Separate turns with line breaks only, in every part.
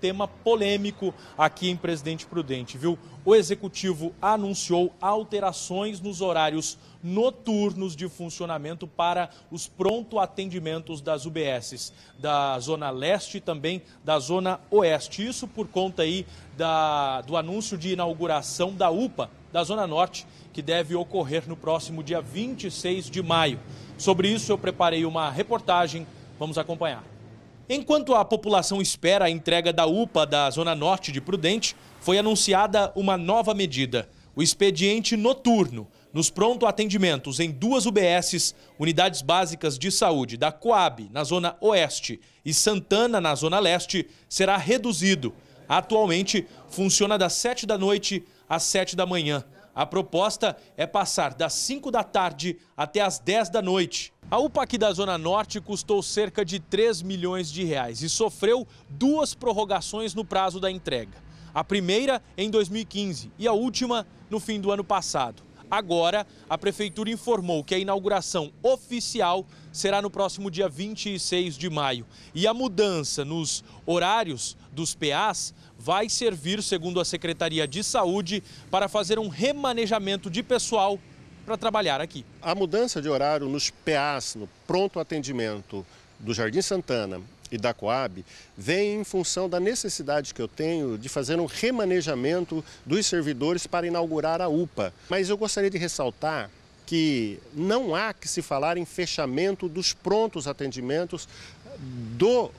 tema polêmico aqui em Presidente Prudente, viu? O executivo anunciou alterações nos horários noturnos de funcionamento para os pronto atendimentos das UBSs da zona leste e também da zona oeste. Isso por conta aí da, do anúncio de inauguração da UPA da zona norte, que deve ocorrer no próximo dia 26 de maio. Sobre isso eu preparei uma reportagem, vamos acompanhar. Enquanto a população espera a entrega da UPA da Zona Norte de Prudente, foi anunciada uma nova medida: o expediente noturno. Nos pronto atendimentos em duas UBSs, unidades básicas de saúde da Coab, na Zona Oeste, e Santana, na Zona Leste, será reduzido. Atualmente, funciona das 7 da noite às 7 da manhã. A proposta é passar das 5 da tarde até as 10 da noite. A UPA aqui da Zona Norte custou cerca de 3 milhões de reais e sofreu duas prorrogações no prazo da entrega. A primeira em 2015 e a última no fim do ano passado. Agora, a Prefeitura informou que a inauguração oficial será no próximo dia 26 de maio. E a mudança nos horários dos PAs vai servir, segundo a Secretaria de Saúde, para fazer um remanejamento de pessoal para trabalhar aqui.
A mudança de horário nos PAs, no pronto atendimento do Jardim Santana e da Coab vem em função da necessidade que eu tenho de fazer um remanejamento dos servidores para inaugurar a UPA. Mas eu gostaria de ressaltar que não há que se falar em fechamento dos prontos atendimentos do,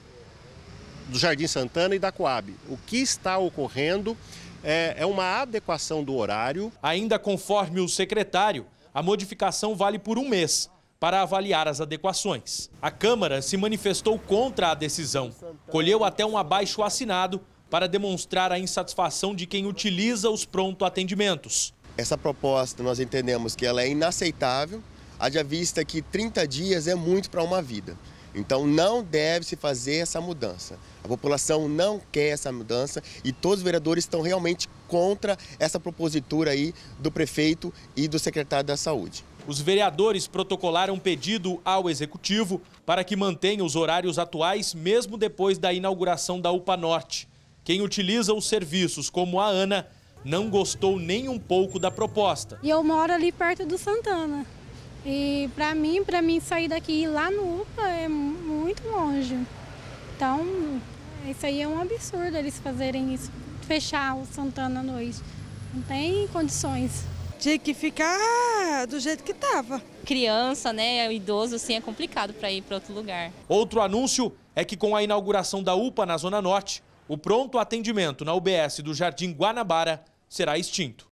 do Jardim Santana e da
Coab. O que está ocorrendo é, é uma adequação do horário. Ainda conforme o secretário, a modificação vale por um mês para avaliar as adequações. A Câmara se manifestou contra a decisão, colheu até um abaixo assinado para demonstrar a insatisfação de quem utiliza os pronto atendimentos. Essa
proposta nós entendemos que ela é inaceitável, haja vista que 30 dias é muito para uma vida. Então não deve se fazer essa mudança. A população não quer essa mudança e todos os vereadores estão realmente contra essa propositura aí do prefeito e do secretário da Saúde.
Os vereadores protocolaram um pedido ao executivo para que mantenha os horários atuais mesmo depois da inauguração da UPA Norte. Quem utiliza os serviços como a Ana não gostou nem um pouco da proposta. E
eu moro ali perto do Santana. E para mim, para mim sair daqui e ir lá no UPA é muito longe. Então, é, isso aí é um absurdo eles fazerem isso, fechar o Santana à noite. Não tem condições. Tinha que ficar do jeito que estava.
Criança, né, idoso, assim, é complicado para ir para outro lugar. Outro anúncio é que com a inauguração da UPA na Zona Norte, o pronto atendimento na UBS do Jardim Guanabara será extinto.